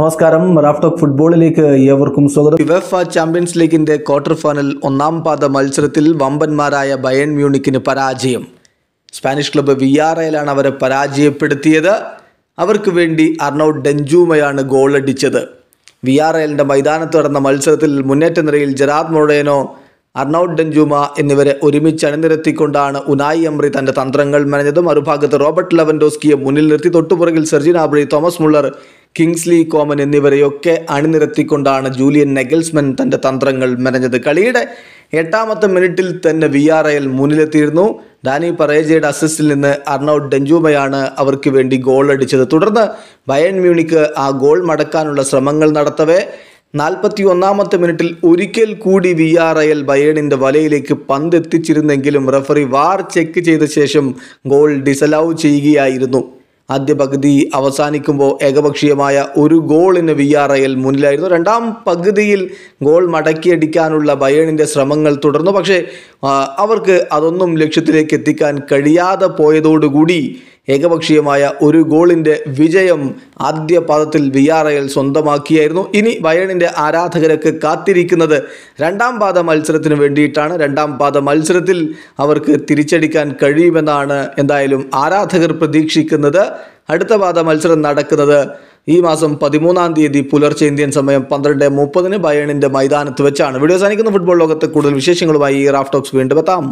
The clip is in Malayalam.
നമസ്കാരം റാഫ്ടോക്ക് ഫുട്ബോളിലേക്ക് ഏവർക്കും സ്വാഗതം യുവഫ ചാമ്പ്യൻസ് ലീഗിന്റെ ക്വാർട്ടർ ഫൈനൽ ഒന്നാം പാദ മത്സരത്തിൽ വമ്പന്മാരായ ബയൺ മ്യൂണിക്കിന് പരാജയം സ്പാനിഷ് ക്ലബ്ബ് എയിലാണ് അവരെ പരാജയപ്പെടുത്തിയത് അവർക്ക് വേണ്ടി അർണൌട്ട് ഡെഞ്ചൂമയാണ് ഗോളടിച്ചത് വിയാറയലിൻ്റെ മൈതാനത്ത് നടന്ന മത്സരത്തിൽ മുന്നേറ്റ നിരയിൽ ജറാദ് മൊഴേനോ അർണൌട്ട് ഡെഞ്ചൂമ എന്നിവരെ ഒരുമിച്ച് അണിനിരത്തിക്കൊണ്ടാണ് ഉനായി അമ്രി തൻ്റെ തന്ത്രങ്ങൾ മെനഞ്ഞത് മറുഭാഗത്ത് റോബർട്ട് ലെവൻഡോസ്കിയെ മുന്നിൽ നിർത്തി തൊട്ടുപുറകിൽ Serge Gnabry Thomas Muller Kingsley Coman എന്നിവരെയൊക്കെ അണിനിരത്തിക്കൊണ്ടാണ് ജൂലിയൻ നെഗൽസ്മൻ തൻ്റെ തന്ത്രങ്ങൾ മെനഞ്ഞത് കളിയുടെ എട്ടാമത്തെ മിനിറ്റിൽ തന്നെ വി ആർ എൽ മുന്നിലെത്തിയിരുന്നു ഡാനി പറേജയുടെ അസിസ്റ്റിൽ നിന്ന് അർണൌട്ട് ഡെഞ്ചുമയാണ് അവർക്ക് വേണ്ടി ഗോൾ അടിച്ചത് തുടർന്ന് ബയൺ മ്യൂണിക്ക് ആ ഗോൾ മടക്കാനുള്ള ശ്രമങ്ങൾ നടത്തവേ നാൽപ്പത്തി ഒന്നാമത്തെ മിനിറ്റിൽ ഒരിക്കൽ കൂടി വി ആർ എൽ ബയേണിൻ്റെ വലയിലേക്ക് പന്തെത്തിച്ചിരുന്നെങ്കിലും റഫറി വാർ ചെക്ക് ചെയ്ത ശേഷം ഗോൾ ഡിസലൗ ചെയ്യുകയായിരുന്നു ആദ്യ പകുതി അവസാനിക്കുമ്പോൾ ഏകപക്ഷീയമായ ഒരു ഗോളിന് വി ആർ എൽ മുന്നിലായിരുന്നു രണ്ടാം പകുതിയിൽ ഗോൾ മടക്കിയടിക്കാനുള്ള ബയേണിൻ്റെ ശ്രമങ്ങൾ തുടർന്നു പക്ഷേ അവർക്ക് അതൊന്നും ലക്ഷ്യത്തിലേക്ക് എത്തിക്കാൻ കഴിയാതെ പോയതോടുകൂടി ഏകപക്ഷീയമായ ഒരു ഗോളിൻ്റെ വിജയം ആദ്യ പാദത്തിൽ വി ആർ എൽ സ്വന്തമാക്കിയായിരുന്നു ഇനി ബയണിൻ്റെ ആരാധകരൊക്കെ കാത്തിരിക്കുന്നത് രണ്ടാം പാദ മത്സരത്തിന് വേണ്ടിയിട്ടാണ് രണ്ടാം പാദ മത്സരത്തിൽ അവർക്ക് തിരിച്ചടിക്കാൻ കഴിയുമെന്നാണ് എന്തായാലും ആരാധകർ പ്രതീക്ഷിക്കുന്നത് അടുത്ത പാദ മത്സരം നടക്കുന്നത് ഈ മാസം പതിമൂന്നാം തീയതി പുലർച്ചെ ഇന്ത്യൻ സമയം പന്ത്രണ്ട് മുപ്പതിന് ബയണിൻ്റെ മൈതാനത്ത് വെച്ചാണ് വീഡിയോ സാധിക്കുന്ന ഫുട്ബോൾ ലോകത്തെ കൂടുതൽ വിശേഷങ്ങളുമായി റാഫ്റ്റോക്സ് വീണ്ടും എത്താം